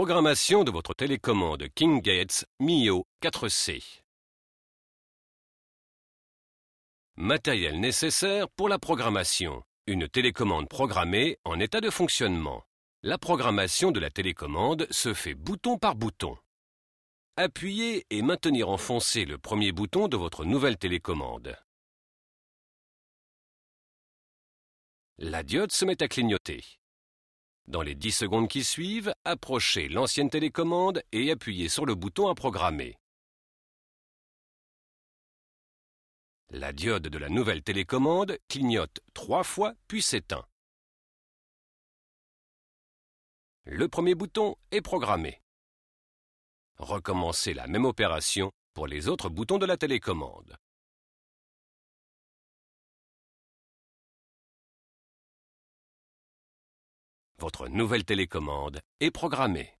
Programmation de votre télécommande King Gates Mio 4C. Matériel nécessaire pour la programmation. Une télécommande programmée en état de fonctionnement. La programmation de la télécommande se fait bouton par bouton. Appuyez et maintenir enfoncé le premier bouton de votre nouvelle télécommande. La diode se met à clignoter. Dans les 10 secondes qui suivent, approchez l'ancienne télécommande et appuyez sur le bouton à programmer. La diode de la nouvelle télécommande clignote trois fois puis s'éteint. Le premier bouton est programmé. Recommencez la même opération pour les autres boutons de la télécommande. Votre nouvelle télécommande est programmée.